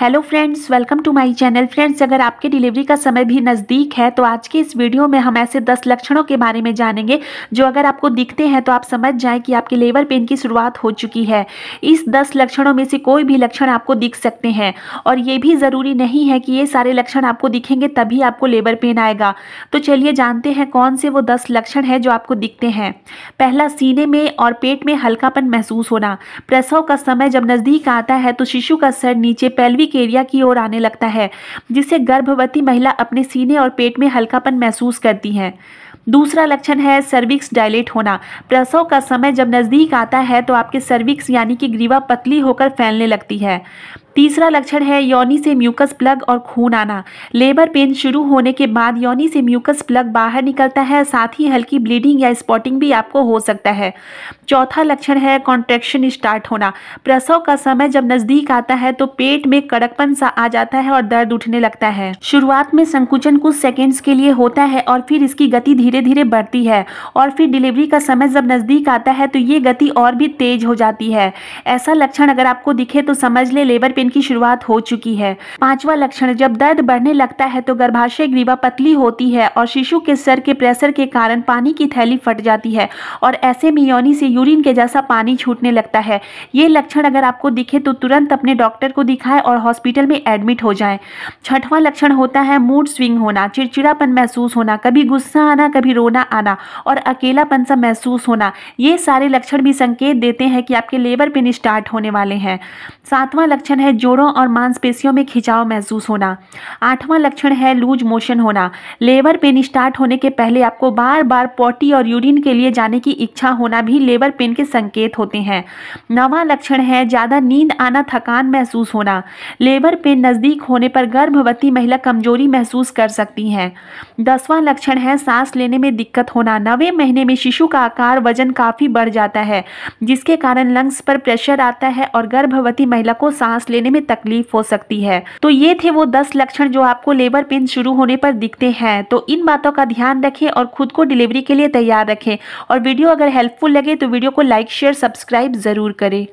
hello friends welcome to my channel friends अगर आपके delivery का समय भी नज़दीक है तो आज के इस वीडियो में हम ऐसे 10 लक्षणों के बारे में जानेंगे जो अगर आपको दिखते हैं तो आप समझ जाएं कि आपके लेबर पेन की शुरुआत हो चुकी है इस 10 लक्षणों में से कोई भी लक्षण आपको दिख सकते हैं और ये भी ज़रूरी नहीं है कि ये सारे लक्षण आपको दिखेंगे तभी आपको लेबर पेन आएगा तो चलिए जानते हैं कौन से वो दस लक्षण हैं जो आपको दिखते हैं पहला सीने में और पेट में हल्कापन महसूस होना प्रसव का समय जब नज़दीक आता है तो शिशु का सर नीचे पैलवी पेल्विक एरिया की ओर आने लगता है जिससे गर्भवती महिला अपने सीने और पेट में हल्कापन महसूस करती हैं दूसरा लक्षण है सर्विक्स डायलेट होना प्रसव का समय जब नज़दीक आता है तो आपके सर्विक्स यानी कि ग्रीवा पतली होकर फैलने लगती है तीसरा लक्षण है योनि से म्यूकस प्लग और खून आना लेबर पेन शुरू होने के बाद योनि से म्यूकस प्लग बाहर निकलता है साथ ही हल्की ब्लीडिंग या स्पॉटिंग भी आपको हो सकता है चौथा लक्षण है कॉन्ट्रेक्शन स्टार्ट होना प्रसव का समय जब नज़दीक आता है तो पेट में कड़कपन सा आ जाता है और दर्द उठने लगता है शुरुआत में संकुचन कुछ सेकेंड्स के लिए होता है और फिर इसकी गति धीरे धीरे बढ़ती है और फिर डिलीवरी का समय जब नज़दीक आता है तो ये गति और भी तेज हो जाती है ऐसा लक्षण अगर आपको दिखे तो समझ ले लेबर पेन पेन की शुरुआत हो चुकी है पांचवा लक्षण जब दर्द बढ़ने लगता है तो गर्भाशय ग्रीवा पतली होती है और शिशु के सर के प्रेशर के कारण पानी की थैली फट जाती है और ऐसे में योनी से यूरिन के जैसा पानी छूटने लगता है ये लक्षण अगर आपको दिखे तो तुरंत अपने डॉक्टर को दिखाए और हॉस्पिटल में एडमिट हो जाए छठवां लक्षण होता है मूड स्विंग होना चिड़चिड़ापन महसूस होना कभी गुस्सा आना कभी रोना आना और अकेलापन सा महसूस होना ये सारे लक्षण भी संकेत देते हैं कि आपके लेबर पेन स्टार्ट होने वाले हैं सातवां लक्षण है जोड़ों और मांसपेशियों में खिंचाव महसूस होना आठवां लक्षण है लूज मोशन होना लेबर पेन स्टार्ट होने के पहले आपको बार बार पोटी और यूरिन के लिए जाने की इच्छा होना भी लेबर पेन के संकेत होते हैं नवा लक्षण है ज़्यादा नींद आना थकान महसूस होना लेबर पेन नज़दीक होने पर गर्भवती महिला कमजोरी महसूस कर सकती हैं दसवां लक्षण है सांस लेने में दिक्कत होना नवे महीने में शिशु का आकार वजन काफ़ी बढ़ जाता है जिसके कारण लंग्स पर प्रेशर आता है और गर्भवती महिला को सांस लेने लेने में तकलीफ हो सकती है तो ये थे वो दस लक्षण जो आपको लेबर पेन शुरू होने पर दिखते हैं तो इन बातों का ध्यान रखें और खुद को डिलीवरी के लिए तैयार रखें और वीडियो अगर हेल्पफुल लगे तो वीडियो को लाइक शेयर सब्सक्राइब ज़रूर करें